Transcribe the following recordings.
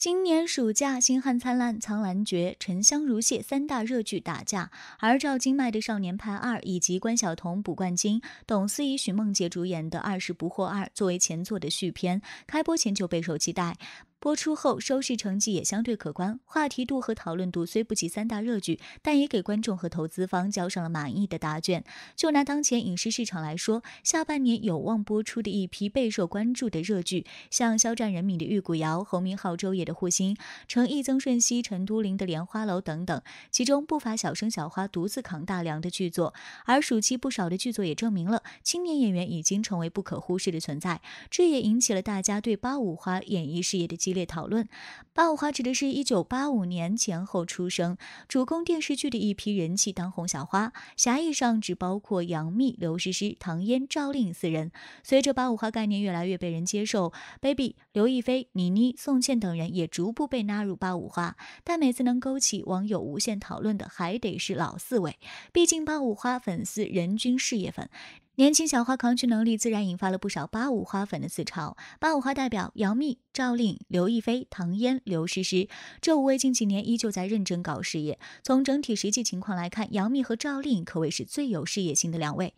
今年暑假，《星汉灿烂》《苍兰诀》《沉香如屑》三大热剧打架，而赵今麦的《少年派二》以及关晓彤、卜冠今、董思怡、许梦洁主演的《二十不惑二》作为前作的续篇，开播前就备受期待。播出后收视成绩也相对可观，话题度和讨论度虽不及三大热剧，但也给观众和投资方交上了满意的答卷。就拿当前影视市场来说，下半年有望播出的一批备受关注的热剧，像肖战、任敏的《玉骨遥》，侯明昊、周也的《护心》，成毅、曾舜晞、陈都灵的《莲花楼》等等，其中不乏小生小花独自扛大梁的剧作。而暑期不少的剧作也证明了青年演员已经成为不可忽视的存在，这也引起了大家对八五花演艺事业的。激烈讨论，八五花指的是一九八五年前后出生、主攻电视剧的一批人气当红小花，狭义上只包括杨幂、刘诗诗、唐嫣、赵丽颖四人。随着八五花概念越来越被人接受，baby、刘亦菲、倪妮、宋茜等人也逐步被纳入八五花。但每次能勾起网友无限讨论的，还得是老四位，毕竟八五花粉丝人均事业粉，年轻小花抗拒能力自然引发了不少八五花粉的自嘲。八五花代表杨幂。赵丽、刘亦菲、唐嫣、刘诗诗这五位近几年依旧在认真搞事业。从整体实际情况来看，杨幂和赵丽可谓是最有事业心的两位。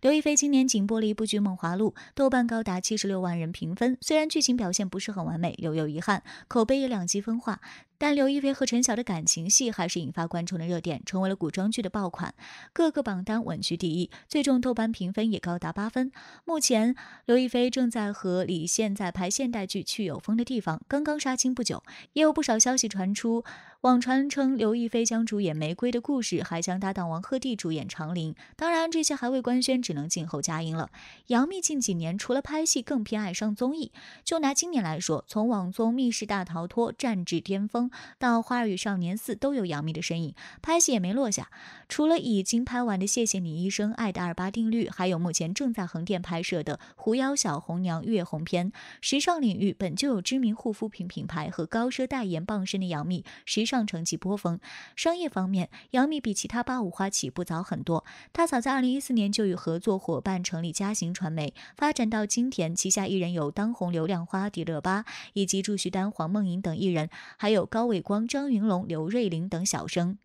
刘亦菲今年仅播了一部剧《梦华录》，豆瓣高达七十六万人评分。虽然剧情表现不是很完美，留有遗憾，口碑也两极分化，但刘亦菲和陈晓的感情戏还是引发观众的热点，成为了古装剧的爆款，各个榜单稳居第一，最终豆瓣评分也高达八分。目前，刘亦菲正在和李现在拍现代剧《去有》，封的地方刚刚杀青不久，也有不少消息传出。网传称刘亦菲将主演《玫瑰的故事》，还将搭档王鹤棣主演《长林》。当然，这些还未官宣，只能静候佳音了。杨幂近几年除了拍戏，更偏爱上综艺。就拿今年来说，从网综《密室大逃脱》战至巅峰，到《花儿与少年》四都有杨幂的身影，拍戏也没落下。除了已经拍完的《谢谢你医生》《爱的二八定律》，还有目前正在横店拍摄的《狐妖小红娘·月红篇》。时尚领域本就有知名护肤品品牌和高奢代言傍身的杨幂，时尚。上乘几波峰。商业方面，杨幂比其他八五花起步早很多。她早在2014年就与合作伙伴成立嘉行传媒，发展到今天，旗下艺人有当红流量花迪丽热巴，以及祝绪丹、黄梦莹等艺人，还有高伟光、张云龙、刘瑞麟等小生。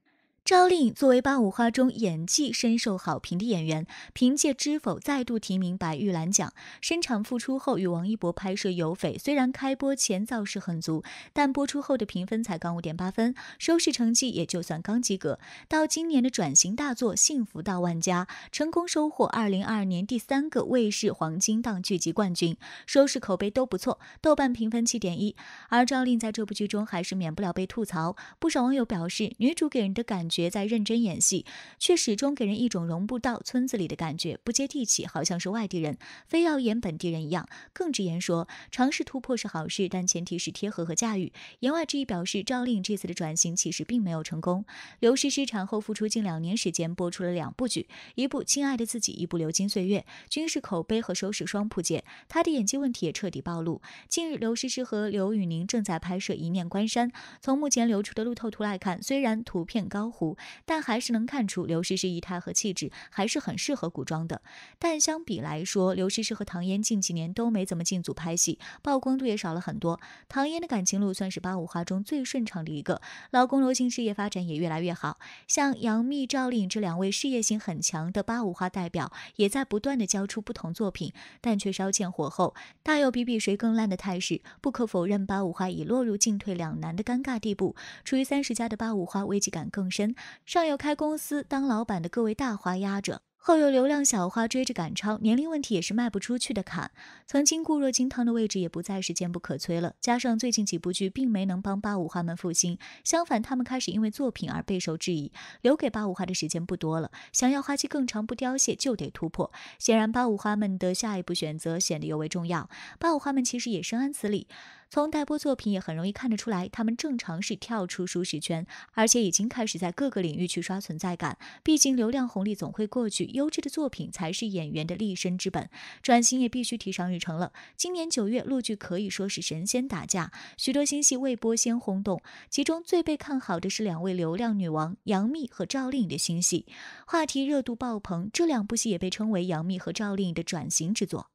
赵丽颖作为八五花中演技深受好评的演员，凭借《知否》再度提名白玉兰奖。深场复出后，与王一博拍摄《有匪》，虽然开播前造势很足，但播出后的评分才刚五点八分，收视成绩也就算刚及格。到今年的转型大作《幸福到万家》，成功收获二零二二年第三个卫视黄金档剧集冠军，收视口碑都不错，豆瓣评分七点一。而赵丽颖在这部剧中还是免不了被吐槽，不少网友表示女主给人的感觉。在认真演戏，却始终给人一种融不到村子里的感觉，不接地气，好像是外地人，非要演本地人一样。更直言说，尝试突破是好事，但前提是贴合和驾驭。言外之意表示，赵丽这次的转型其实并没有成功。刘诗诗产后复出近两年时间，播出了两部剧，一部《亲爱的自己》，一部《流金岁月》，均是口碑和收视双扑街。她的演技问题也彻底暴露。近日，刘诗诗和刘宇宁正在拍摄《一念关山》，从目前流出的路透图来看，虽然图片高糊。但还是能看出刘诗诗仪态和气质还是很适合古装的。但相比来说，刘诗诗和唐嫣近几年都没怎么进组拍戏，曝光度也少了很多。唐嫣的感情路算是八五花中最顺畅的一个，老公罗晋事业发展也越来越好。像杨幂、赵丽颖这两位事业性很强的八五花代表，也在不断的交出不同作品，但却稍欠火候，大有比比谁更烂的态势。不可否认，八五花已落入进退两难的尴尬地步，处于三十加的八五花危机感更深。上有开公司当老板的各位大花压着，后有流量小花追着赶超，年龄问题也是卖不出去的坎。曾经固若金汤的位置也不再是坚不可摧了。加上最近几部剧并没能帮八五花们复兴，相反，他们开始因为作品而备受质疑。留给八五花的时间不多了，想要花期更长不凋谢，就得突破。显然，八五花们的下一步选择显得尤为重要。八五花们其实也深谙此理。从待播作品也很容易看得出来，他们正常是跳出舒适圈，而且已经开始在各个领域去刷存在感。毕竟流量红利总会过去，优质的作品才是演员的立身之本，转型也必须提上日程了。今年九月，陆剧可以说是神仙打架，许多新戏未播先轰动，其中最被看好的是两位流量女王杨幂和赵丽颖的新戏，话题热度爆棚。这两部戏也被称为杨幂和赵丽颖的转型之作。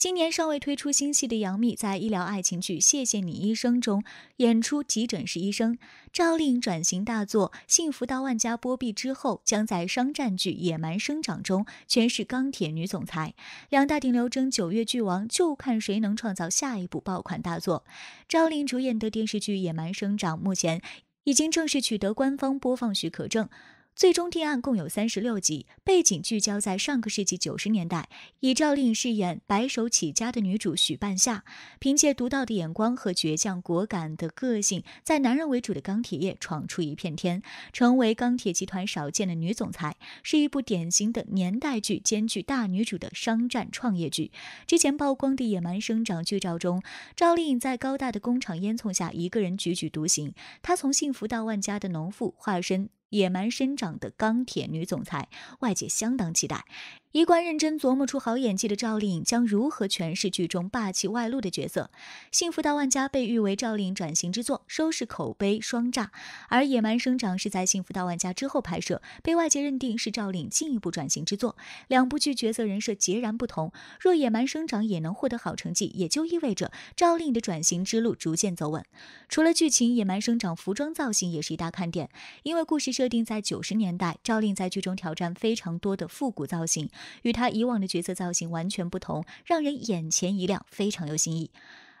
今年尚未推出新戏的杨幂，在医疗爱情剧《谢谢你医生》中演出急诊室医生；赵丽颖转型大作《幸福到万家》播毕之后，将在商战剧《野蛮生长》中诠释钢铁女总裁。两大顶流争九月剧王，就看谁能创造下一部爆款大作。赵丽颖主演的电视剧《野蛮生长》目前已经正式取得官方播放许可证。最终定案共有三十六集，背景聚焦在上个世纪九十年代，以赵丽颖饰演白手起家的女主许半夏，凭借独到的眼光和倔强果敢的个性，在男人为主的钢铁业闯出一片天，成为钢铁集团少见的女总裁。是一部典型的年代剧，兼具大女主的商战创业剧。之前曝光的《野蛮生长》剧照中，赵丽颖在高大的工厂烟囱下一个人踽踽独行，她从幸福到万家的农妇化身。野蛮生长的钢铁女总裁，外界相当期待。一贯认真琢磨出好演技的赵丽颖将如何诠释剧中霸气外露的角色？《幸福到万家》被誉为赵丽颖转型之作，收视口碑双炸；而《野蛮生长》是在《幸福到万家》之后拍摄，被外界认定是赵丽颖进一步转型之作。两部剧角色人设截然不同，若《野蛮生长》也能获得好成绩，也就意味着赵丽颖的转型之路逐渐走稳。除了剧情，《野蛮生长》服装造型也是一大看点，因为故事设定在九十年代，赵丽颖在剧中挑战非常多的复古造型。与他以往的角色造型完全不同，让人眼前一亮，非常有新意。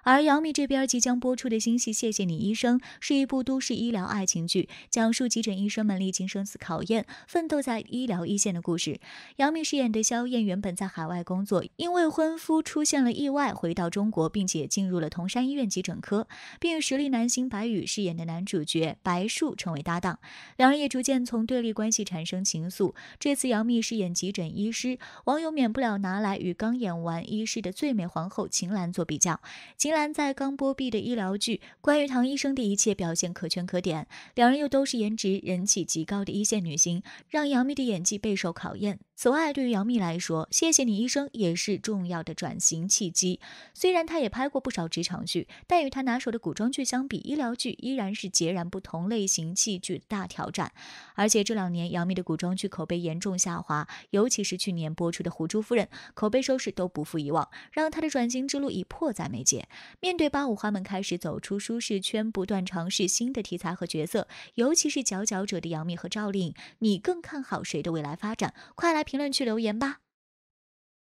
而杨幂这边即将播出的新戏《谢谢你医生》是一部都市医疗爱情剧，讲述急诊医生们历经生死考验，奋斗在医疗一线的故事。杨幂饰演的肖燕原本在海外工作，因未婚夫出现了意外，回到中国，并且进入了铜山医院急诊科，并与实力男星白宇饰演的男主角白树成为搭档，两人也逐渐从对立关系产生情愫。这次杨幂饰演急诊医师，网友免不了拿来与刚演完医师的最美皇后秦岚做比较。林兰在刚播毕的医疗剧《关于唐医生的一切》表现可圈可点，两人又都是颜值人气极高的一线女星，让杨幂的演技备受考验。此外，对于杨幂来说，《谢谢你医生》也是重要的转型契机。虽然她也拍过不少职场剧，但与她拿手的古装剧相比，医疗剧依然是截然不同类型戏剧的大挑战。而且这两年，杨幂的古装剧口碑严重下滑，尤其是去年播出的《胡珠夫人》，口碑收视都不负以往，让她的转型之路已迫在眉睫。面对八五花们开始走出舒适圈，不断尝试新的题材和角色，尤其是佼佼者的杨幂和赵丽颖，你更看好谁的未来发展？快来评论区留言吧。